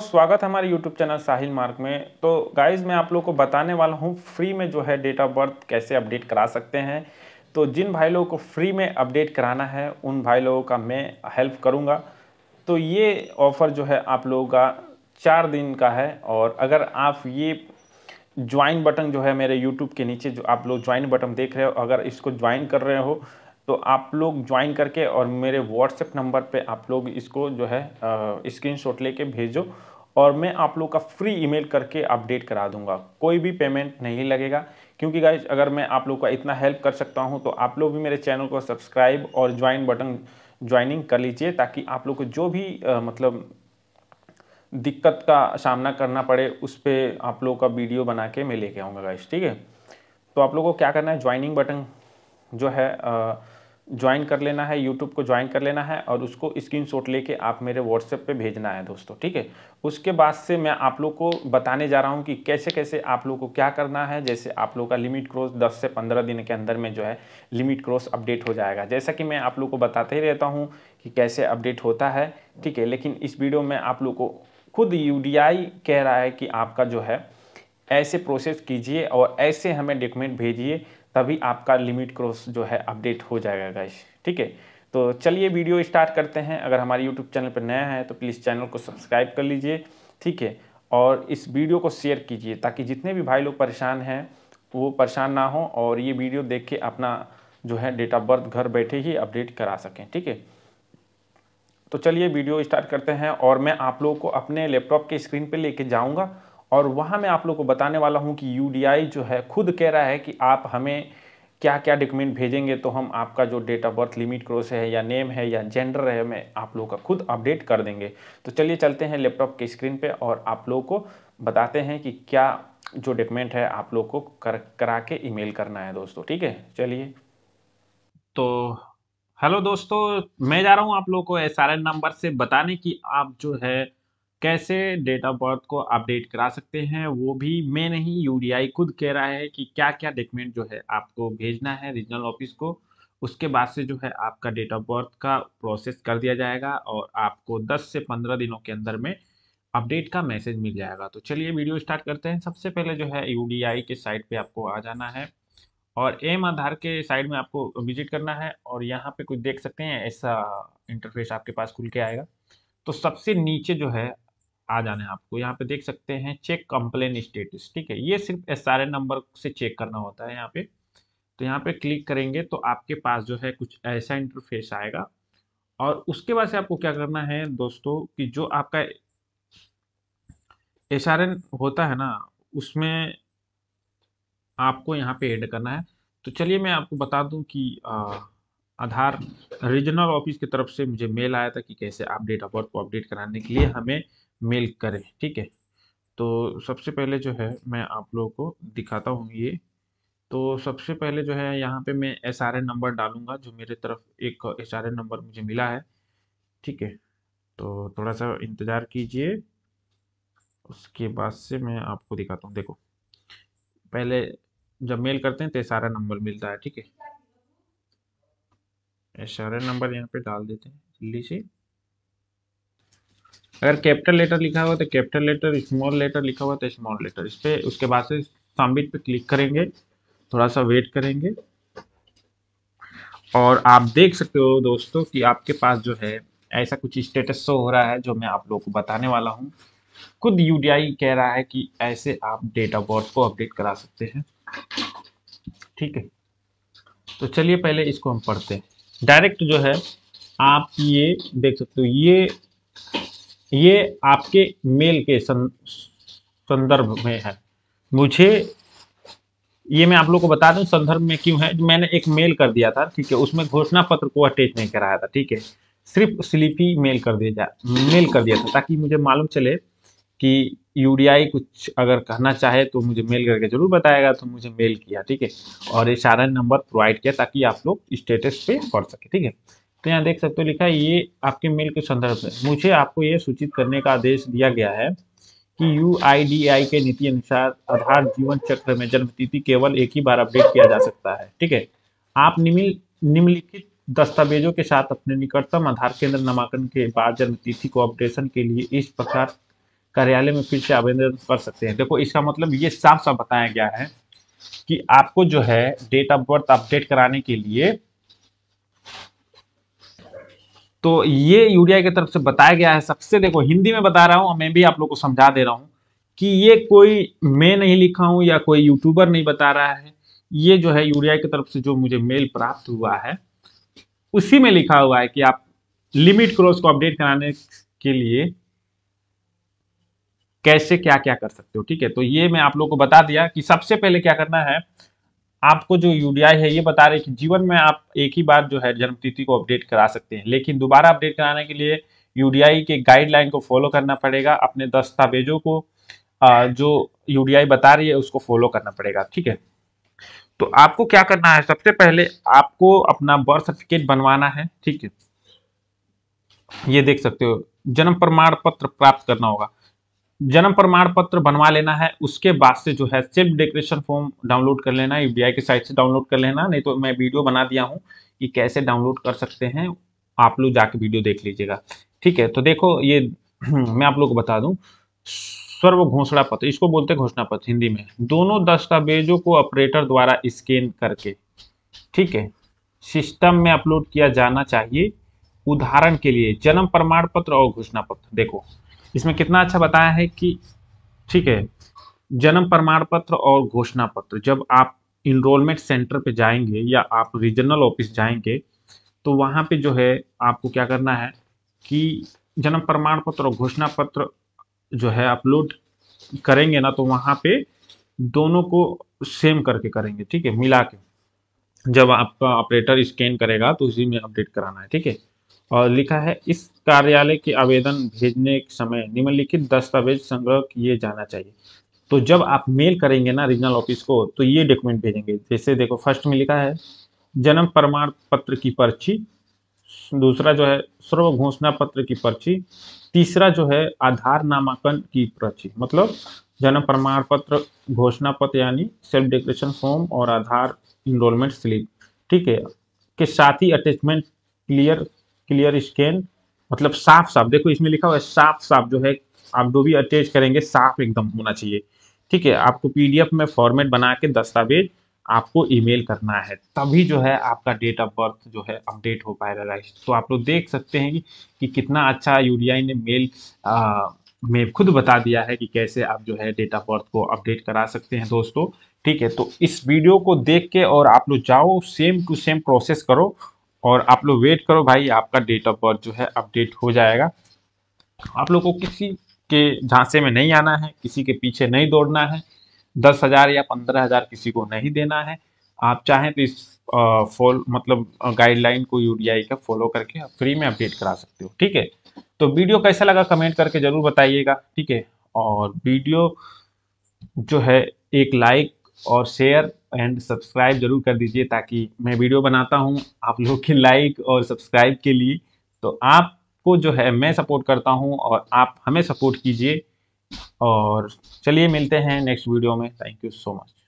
स्वागत है हमारे YouTube चैनल साहिल मार्क में तो गाइज मैं आप लोग को बताने वाला हूँ फ्री में जो है डेट ऑफ बर्थ कैसे अपडेट करा सकते हैं तो जिन भाई लोगों को फ्री में अपडेट कराना है उन भाई लोगों का मैं हेल्प करूँगा तो ये ऑफ़र जो है आप लोगों का चार दिन का है और अगर आप ये ज्वाइन बटन जो है मेरे यूट्यूब के नीचे जो आप लोग ज्वाइन बटन देख रहे हो अगर इसको ज्वाइन कर रहे हो तो आप लोग ज्वाइन करके और मेरे व्हाट्सएप नंबर पे आप लोग इसको जो है स्क्रीन शॉट लेके भेजो और मैं आप लोग का फ्री ईमेल करके अपडेट करा दूंगा कोई भी पेमेंट नहीं लगेगा क्योंकि गाइज अगर मैं आप लोग का इतना हेल्प कर सकता हूं तो आप लोग भी मेरे चैनल को सब्सक्राइब और ज्वाइन बटन ज्वाइनिंग कर लीजिए ताकि आप लोग को जो भी आ, मतलब दिक्कत का सामना करना पड़े उस पर आप लोग का वीडियो बना के मैं लेके आऊँगा गाइज ठीक है तो आप लोग को क्या करना है ज्वाइनिंग बटन जो है आ, ज्वाइन कर लेना है यूट्यूब को ज्वाइन कर लेना है और उसको स्क्रीनशॉट लेके आप मेरे व्हाट्सएप पे भेजना है दोस्तों ठीक है उसके बाद से मैं आप लोग को बताने जा रहा हूँ कि कैसे कैसे आप लोग को क्या करना है जैसे आप लोग का लिमिट क्रॉस 10 से 15 दिन के अंदर में जो है लिमिट क्रॉस अपडेट हो जाएगा जैसा कि मैं आप लोग को बताते ही रहता हूँ कि कैसे अपडेट होता है ठीक है लेकिन इस वीडियो में आप लोग को खुद यू कह रहा है कि आपका जो है ऐसे प्रोसेस कीजिए और ऐसे हमें डॉक्यूमेंट भेजिए तभी आपका लिमिट क्रॉस जो है अपडेट हो जाएगा गाइस ठीक है तो चलिए वीडियो स्टार्ट करते हैं अगर हमारे यूट्यूब चैनल पर नया है तो प्लीज़ चैनल को सब्सक्राइब कर लीजिए ठीक है और इस वीडियो को शेयर कीजिए ताकि जितने भी भाई लोग परेशान हैं वो परेशान ना हो और ये वीडियो देख के अपना जो है डेट ऑफ बर्थ घर बैठे ही अपडेट करा सकें ठीक है तो चलिए वीडियो स्टार्ट करते हैं और मैं आप लोगों को अपने लैपटॉप के स्क्रीन पे लेके जाऊंगा और वहाँ मैं आप लोग को बताने वाला हूँ कि यू जो है खुद कह रहा है कि आप हमें क्या क्या डॉक्यूमेंट भेजेंगे तो हम आपका जो date of birth limit cross है या नेम है या जेंडर है मैं आप लोगों का खुद अपडेट कर देंगे तो चलिए चलते हैं लैपटॉप के स्क्रीन पे और आप लोगों को बताते हैं कि क्या जो डॉक्यूमेंट है आप लोग को कर करा के ईमेल करना है दोस्तों ठीक है चलिए तो हेलो दोस्तों मैं जा रहा हूँ आप लोग को एस नंबर से बताने की आप जो है कैसे डेट ऑफ बर्थ को अपडेट करा सकते हैं वो भी मैं नहीं यूडीआई खुद कह रहा है कि क्या क्या डॉक्यूमेंट जो है आपको भेजना है रीजनल ऑफिस को उसके बाद से जो है आपका डेट ऑफ बर्थ का प्रोसेस कर दिया जाएगा और आपको 10 से 15 दिनों के अंदर में अपडेट का मैसेज मिल जाएगा तो चलिए वीडियो स्टार्ट करते हैं सबसे पहले जो है यू के साइट पर आपको आ जाना है और एम आधार के साइड में आपको विजिट करना है और यहाँ पे कुछ देख सकते हैं ऐसा इंटरफेस आपके पास खुल के आएगा तो सबसे नीचे जो है आ जाने हैं आपको यहाँ पे देख सकते हैं चेक कंप्लेन स्टेटस ठीक है ये सिर्फ एस नंबर से चेक करना होता है यहाँ पे तो यहाँ पे क्लिक करेंगे तो आपके पास जो है कुछ ऐसा इंटरफेस आएगा और उसके बाद से आपको क्या करना है दोस्तों कि जो आपका एस होता है ना उसमें आपको यहाँ पे ऐड करना है तो चलिए मैं आपको बता दूं कि आ, आधार रीजनल ऑफिस की तरफ से मुझे मेल आया था कि कैसे अपडेट डेट को अपडेट कराने के लिए हमें मेल करें ठीक है तो सबसे पहले जो है मैं आप लोगों को दिखाता हूँ ये तो सबसे पहले जो है यहाँ पे मैं एस आर नंबर डालूंगा जो मेरे तरफ एक एस आर नंबर मुझे मिला है ठीक है तो थोड़ा सा इंतज़ार कीजिए उसके बाद से मैं आपको दिखाता हूँ देखो पहले जब मेल करते हैं तो एस आर नंबर मिलता है ठीक है सारे नंबर यहाँ पे डाल देते हैं जल्दी से अगर कैपिटल लेटर लिखा हुआ तो कैपिटल लेटर स्मॉल लेटर लिखा हुआ तो स्मॉल लेटर इस पर उसके बाद से सामबिट पे क्लिक करेंगे थोड़ा सा वेट करेंगे और आप देख सकते हो दोस्तों कि आपके पास जो है ऐसा कुछ स्टेटस शो हो रहा है जो मैं आप लोगों को बताने वाला हूँ खुद यू कह रहा है कि ऐसे आप डेट ऑफ बर्थ को अपडेट करा सकते हैं ठीक है तो चलिए पहले इसको हम पढ़ते हैं डायरेक्ट जो है आप ये देख सकते हो ये ये आपके मेल के संदर्भ में है मुझे ये मैं आप लोग को बता दूं संदर्भ में क्यों है मैंने एक मेल कर दिया था ठीक है उसमें घोषणा पत्र को अटैच नहीं कराया था ठीक है सिर्फ स्लिपी मेल कर दिया जाए मेल कर दिया था ताकि मुझे मालूम चले कि यूडीआई कुछ अगर कहना चाहे तो मुझे मेल करके जरूर बताएगा तो मुझे मेल किया ठीक है और एस सारा नंबर प्रोवाइड किया ताकि आप लोग स्टेटस पे पढ़ सके ठीक है तो यहाँ देख सकते हो लिखा है ये आपके मेल के संदर्भ में मुझे आपको ये सूचित करने का आदेश दिया गया है कि यू के नीति अनुसार आधार जीवन चक्र में जन्म तिथि केवल एक ही बार अपडेट किया जा सकता है ठीक है आप निमिल निम्नलिखित दस्तावेजों के साथ अपने निकटतम आधार केंद्र नामांकन के बाद जन्म तिथि को अपडेशन के लिए इस प्रकार कार्यालय में फिर से आवेदन कर सकते हैं देखो इसका मतलब ये साफ साफ बताया गया है कि आपको जो है डेट ऑफ बर्थ अपडेट कराने के लिए तो ये यूरिया की तरफ से बताया गया है सबसे देखो हिंदी में बता रहा हूँ मैं भी आप लोग को समझा दे रहा हूं कि ये कोई मैं नहीं लिखा हूं या कोई यूट्यूबर नहीं बता रहा है ये जो है यूरिया की तरफ से जो मुझे मेल प्राप्त हुआ है उसी में लिखा हुआ है कि आप लिमिट क्रॉस को अपडेट कराने के लिए कैसे क्या क्या कर सकते हो ठीक है तो ये मैं आप लोग को बता दिया कि सबसे पहले क्या करना है आपको जो यूडीआई है ये बता रहे कि जीवन में आप एक ही बार जो है जन्मतिथि को अपडेट करा सकते हैं लेकिन दोबारा अपडेट कराने के लिए यूडीआई के गाइडलाइन को फॉलो करना पड़ेगा अपने दस्तावेजों को जो यूडीआई बता रही है उसको फॉलो करना पड़ेगा ठीक है तो आपको क्या करना है सबसे पहले आपको अपना बर्थ सर्टिफिकेट बनवाना है ठीक है ये देख सकते हो जन्म प्रमाण पत्र प्राप्त करना होगा जन्म प्रमाण पत्र बनवा लेना है उसके बाद से जो है सिर्फ डेकोरेशन फॉर्म डाउनलोड कर लेना यू की साइट से डाउनलोड कर लेना नहीं तो मैं वीडियो बना दिया हूँ कि कैसे डाउनलोड कर सकते हैं आप लोग जाके वीडियो देख लीजिएगा ठीक है तो देखो ये मैं आप लोग को बता दूँ सर्व घोषणा पत्र इसको बोलते हैं घोषणा पत्र हिंदी में दोनों दस्तावेजों को ऑपरेटर द्वारा स्कैन करके ठीक है सिस्टम में अपलोड किया जाना चाहिए उदाहरण के लिए जन्म प्रमाण पत्र और घोषणा पत्र देखो इसमें कितना अच्छा बताया है कि ठीक है जन्म प्रमाण पत्र और घोषणा पत्र जब आप इनरोलमेंट सेंटर पे जाएंगे या आप रीजनल ऑफिस जाएंगे तो वहाँ पे जो है आपको क्या करना है कि जन्म प्रमाण पत्र और घोषणा पत्र जो है अपलोड करेंगे ना तो वहाँ पे दोनों को सेम करके करेंगे ठीक है मिला के जब आपका ऑपरेटर स्कैन करेगा तो उसी में अपडेट कराना है ठीक है और लिखा है इस कार्यालय के आवेदन भेजने के समय निम्नलिखित दस्तावेज संग्रह किए जाना चाहिए तो जब आप मेल करेंगे ना रीजनल ऑफिस को तो ये डॉक्यूमेंट भेजेंगे जैसे देखो फर्स्ट में लिखा है जन्म प्रमाण पत्र की पर्ची दूसरा जो है सर्व घोषणा पत्र की पर्ची तीसरा जो है आधार नामांकन की पर्ची मतलब जन्म प्रमाण पत्र घोषणा पत्र यानी सेल्फ डिक्लेरेशन फॉर्म और आधार इनरोलमेंट स्लिप ठीक है के साथ ही अटैचमेंट क्लियर क्लियर स्कैन मतलब साफ साफ देखो इसमें लिखा हुआ है साफ साफ जो है आप जो भी अटैच करेंगे साफ एकदम होना चाहिए ठीक है आपको पीडीएफ में फॉर्मेट बना के दस्तावेज आपको ईमेल करना है तभी जो है आपका डेट ऑफ बर्थ जो है अपडेट हो पाएगा राइट तो आप लोग देख सकते हैं कि, कि कितना अच्छा यूडीआई ने मेल में खुद बता दिया है कि कैसे आप जो है डेट ऑफ बर्थ को अपडेट करा सकते हैं दोस्तों ठीक है तो इस वीडियो को देख के और आप लोग जाओ सेम टू सेम प्रोसेस करो और आप लोग वेट करो भाई आपका डेट ऑफ बर्थ जो है अपडेट हो जाएगा आप लोग को किसी के झांसे में नहीं आना है किसी के पीछे नहीं दौड़ना है दस हज़ार या पंद्रह हज़ार किसी को नहीं देना है आप चाहें तो इस फॉल मतलब गाइडलाइन को यूडीआई का फॉलो करके आप फ्री में अपडेट करा सकते हो ठीक है तो वीडियो कैसा लगा कमेंट करके ज़रूर बताइएगा ठीक है और वीडियो जो है एक लाइक और शेयर एंड सब्सक्राइब जरूर कर दीजिए ताकि मैं वीडियो बनाता हूँ आप लोग के लाइक और सब्सक्राइब के लिए तो आपको जो है मैं सपोर्ट करता हूँ और आप हमें सपोर्ट कीजिए और चलिए मिलते हैं नेक्स्ट वीडियो में थैंक यू सो मच